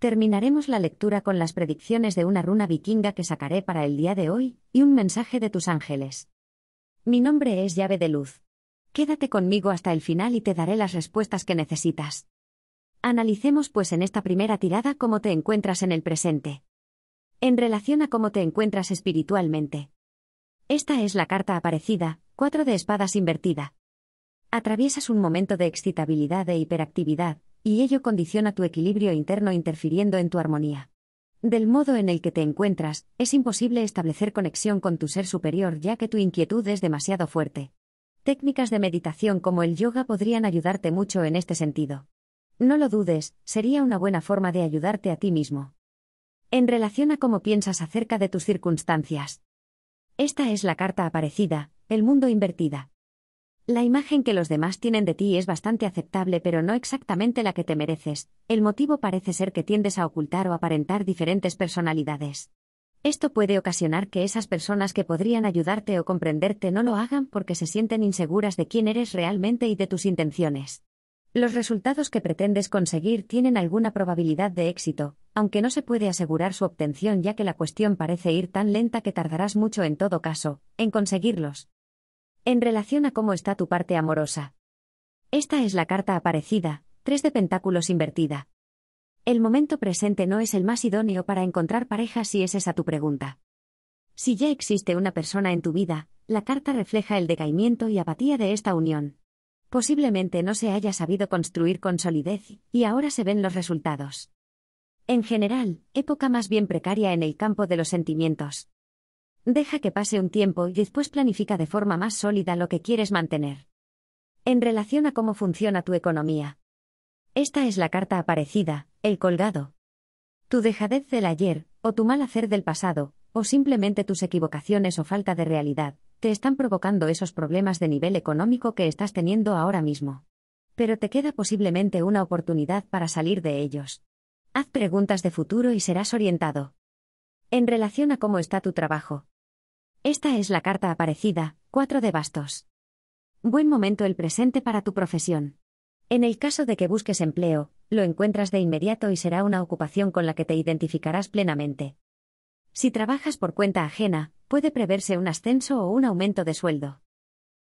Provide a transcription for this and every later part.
Terminaremos la lectura con las predicciones de una runa vikinga que sacaré para el día de hoy, y un mensaje de tus ángeles. Mi nombre es llave de luz. Quédate conmigo hasta el final y te daré las respuestas que necesitas. Analicemos pues en esta primera tirada cómo te encuentras en el presente. En relación a cómo te encuentras espiritualmente. Esta es la carta aparecida, cuatro de espadas invertida. Atraviesas un momento de excitabilidad e hiperactividad, y ello condiciona tu equilibrio interno interfiriendo en tu armonía. Del modo en el que te encuentras, es imposible establecer conexión con tu ser superior ya que tu inquietud es demasiado fuerte. Técnicas de meditación como el yoga podrían ayudarte mucho en este sentido. No lo dudes, sería una buena forma de ayudarte a ti mismo. En relación a cómo piensas acerca de tus circunstancias. Esta es la carta aparecida, el mundo invertida. La imagen que los demás tienen de ti es bastante aceptable pero no exactamente la que te mereces. El motivo parece ser que tiendes a ocultar o aparentar diferentes personalidades. Esto puede ocasionar que esas personas que podrían ayudarte o comprenderte no lo hagan porque se sienten inseguras de quién eres realmente y de tus intenciones. Los resultados que pretendes conseguir tienen alguna probabilidad de éxito, aunque no se puede asegurar su obtención ya que la cuestión parece ir tan lenta que tardarás mucho en todo caso, en conseguirlos en relación a cómo está tu parte amorosa. Esta es la carta aparecida, tres de pentáculos invertida. El momento presente no es el más idóneo para encontrar pareja si es esa tu pregunta. Si ya existe una persona en tu vida, la carta refleja el decaimiento y apatía de esta unión. Posiblemente no se haya sabido construir con solidez, y ahora se ven los resultados. En general, época más bien precaria en el campo de los sentimientos. Deja que pase un tiempo y después planifica de forma más sólida lo que quieres mantener. En relación a cómo funciona tu economía. Esta es la carta aparecida, el colgado. Tu dejadez del ayer, o tu mal hacer del pasado, o simplemente tus equivocaciones o falta de realidad, te están provocando esos problemas de nivel económico que estás teniendo ahora mismo. Pero te queda posiblemente una oportunidad para salir de ellos. Haz preguntas de futuro y serás orientado. En relación a cómo está tu trabajo, esta es la carta aparecida, 4 de bastos. Buen momento el presente para tu profesión. En el caso de que busques empleo, lo encuentras de inmediato y será una ocupación con la que te identificarás plenamente. Si trabajas por cuenta ajena, puede preverse un ascenso o un aumento de sueldo.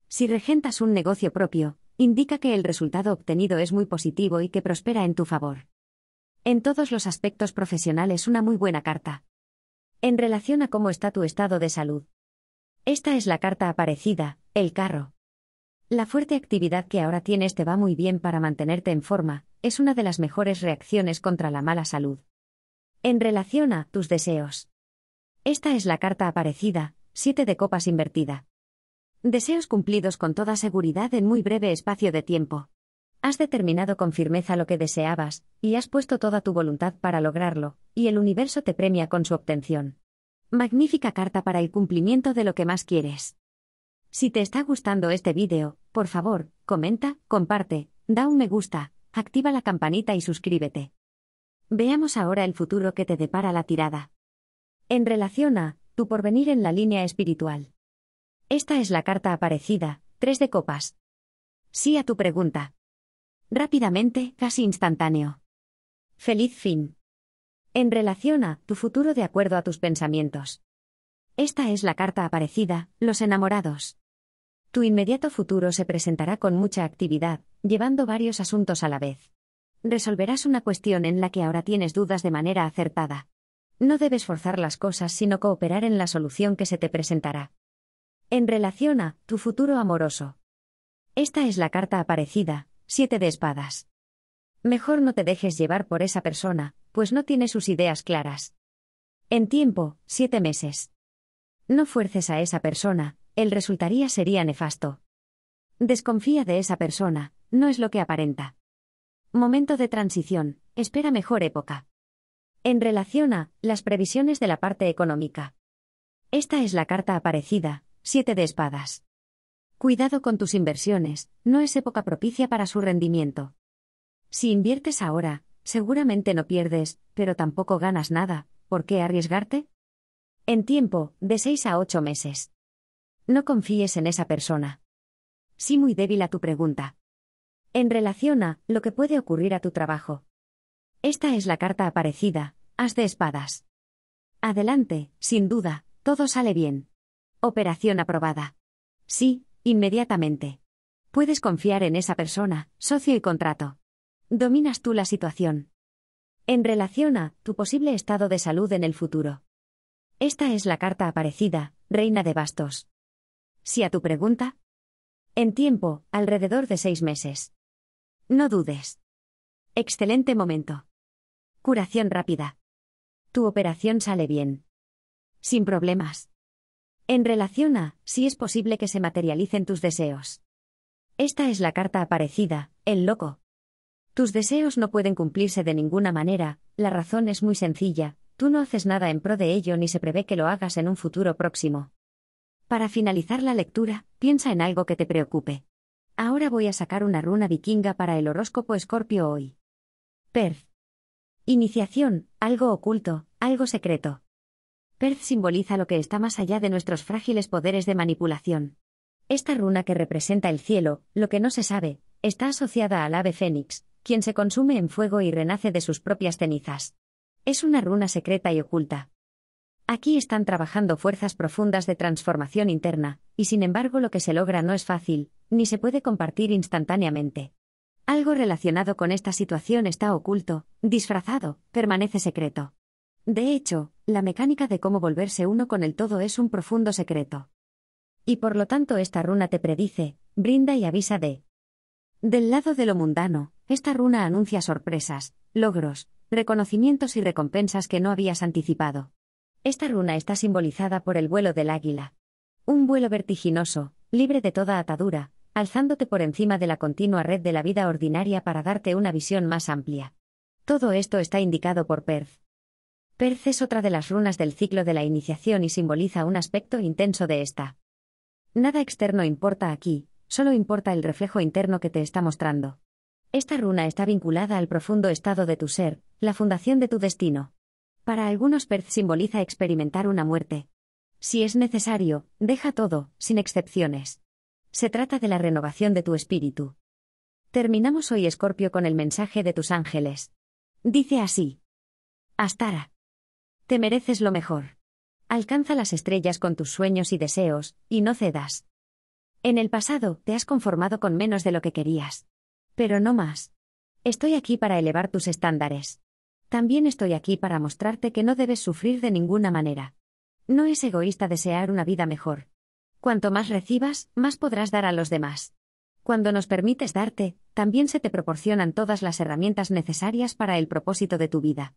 Si regentas un negocio propio, indica que el resultado obtenido es muy positivo y que prospera en tu favor. En todos los aspectos profesionales una muy buena carta. En relación a cómo está tu estado de salud, esta es la carta aparecida, el carro. La fuerte actividad que ahora tienes te va muy bien para mantenerte en forma, es una de las mejores reacciones contra la mala salud. En relación a tus deseos. Esta es la carta aparecida, 7 de copas invertida. Deseos cumplidos con toda seguridad en muy breve espacio de tiempo. Has determinado con firmeza lo que deseabas, y has puesto toda tu voluntad para lograrlo, y el universo te premia con su obtención. Magnífica carta para el cumplimiento de lo que más quieres. Si te está gustando este vídeo, por favor, comenta, comparte, da un me gusta, activa la campanita y suscríbete. Veamos ahora el futuro que te depara la tirada. En relación a, tu porvenir en la línea espiritual. Esta es la carta aparecida, 3 de copas. Sí a tu pregunta. Rápidamente, casi instantáneo. Feliz fin. En relación a tu futuro de acuerdo a tus pensamientos. Esta es la carta aparecida, los enamorados. Tu inmediato futuro se presentará con mucha actividad, llevando varios asuntos a la vez. Resolverás una cuestión en la que ahora tienes dudas de manera acertada. No debes forzar las cosas, sino cooperar en la solución que se te presentará. En relación a tu futuro amoroso. Esta es la carta aparecida, siete de espadas. Mejor no te dejes llevar por esa persona, pues no tiene sus ideas claras. En tiempo, siete meses. No fuerces a esa persona, el resultaría sería nefasto. Desconfía de esa persona, no es lo que aparenta. Momento de transición, espera mejor época. En relación a las previsiones de la parte económica. Esta es la carta aparecida, siete de espadas. Cuidado con tus inversiones, no es época propicia para su rendimiento. Si inviertes ahora, Seguramente no pierdes, pero tampoco ganas nada, ¿por qué arriesgarte? En tiempo, de seis a ocho meses. No confíes en esa persona. Sí, muy débil a tu pregunta. En relación a lo que puede ocurrir a tu trabajo. Esta es la carta aparecida, haz de espadas. Adelante, sin duda, todo sale bien. Operación aprobada. Sí, inmediatamente. Puedes confiar en esa persona, socio y contrato. Dominas tú la situación. En relación a tu posible estado de salud en el futuro. Esta es la carta aparecida, Reina de Bastos. Si a tu pregunta. En tiempo, alrededor de seis meses. No dudes. Excelente momento. Curación rápida. Tu operación sale bien. Sin problemas. En relación a, si es posible que se materialicen tus deseos. Esta es la carta aparecida, el loco, tus deseos no pueden cumplirse de ninguna manera, la razón es muy sencilla, tú no haces nada en pro de ello ni se prevé que lo hagas en un futuro próximo. Para finalizar la lectura, piensa en algo que te preocupe. Ahora voy a sacar una runa vikinga para el horóscopo escorpio hoy. Perth. Iniciación, algo oculto, algo secreto. Perth simboliza lo que está más allá de nuestros frágiles poderes de manipulación. Esta runa que representa el cielo, lo que no se sabe, está asociada al ave fénix, quien se consume en fuego y renace de sus propias cenizas. Es una runa secreta y oculta. Aquí están trabajando fuerzas profundas de transformación interna, y sin embargo lo que se logra no es fácil, ni se puede compartir instantáneamente. Algo relacionado con esta situación está oculto, disfrazado, permanece secreto. De hecho, la mecánica de cómo volverse uno con el todo es un profundo secreto. Y por lo tanto esta runa te predice, brinda y avisa de. Del lado de lo mundano, esta runa anuncia sorpresas, logros, reconocimientos y recompensas que no habías anticipado. Esta runa está simbolizada por el vuelo del águila. Un vuelo vertiginoso, libre de toda atadura, alzándote por encima de la continua red de la vida ordinaria para darte una visión más amplia. Todo esto está indicado por Perth. Perth es otra de las runas del ciclo de la iniciación y simboliza un aspecto intenso de esta. Nada externo importa aquí, solo importa el reflejo interno que te está mostrando. Esta runa está vinculada al profundo estado de tu ser, la fundación de tu destino. Para algunos Perth simboliza experimentar una muerte. Si es necesario, deja todo, sin excepciones. Se trata de la renovación de tu espíritu. Terminamos hoy Escorpio con el mensaje de tus ángeles. Dice así. Astara. Te mereces lo mejor. Alcanza las estrellas con tus sueños y deseos, y no cedas. En el pasado, te has conformado con menos de lo que querías. Pero no más. Estoy aquí para elevar tus estándares. También estoy aquí para mostrarte que no debes sufrir de ninguna manera. No es egoísta desear una vida mejor. Cuanto más recibas, más podrás dar a los demás. Cuando nos permites darte, también se te proporcionan todas las herramientas necesarias para el propósito de tu vida.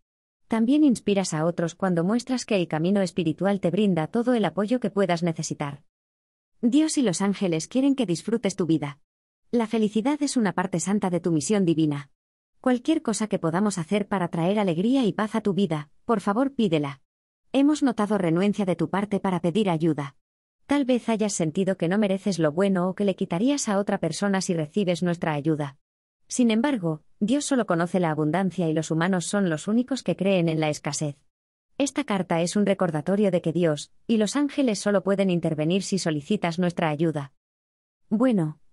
También inspiras a otros cuando muestras que el camino espiritual te brinda todo el apoyo que puedas necesitar. Dios y los ángeles quieren que disfrutes tu vida. La felicidad es una parte santa de tu misión divina. Cualquier cosa que podamos hacer para traer alegría y paz a tu vida, por favor pídela. Hemos notado renuencia de tu parte para pedir ayuda. Tal vez hayas sentido que no mereces lo bueno o que le quitarías a otra persona si recibes nuestra ayuda. Sin embargo, Dios solo conoce la abundancia y los humanos son los únicos que creen en la escasez. Esta carta es un recordatorio de que Dios y los ángeles solo pueden intervenir si solicitas nuestra ayuda. Bueno,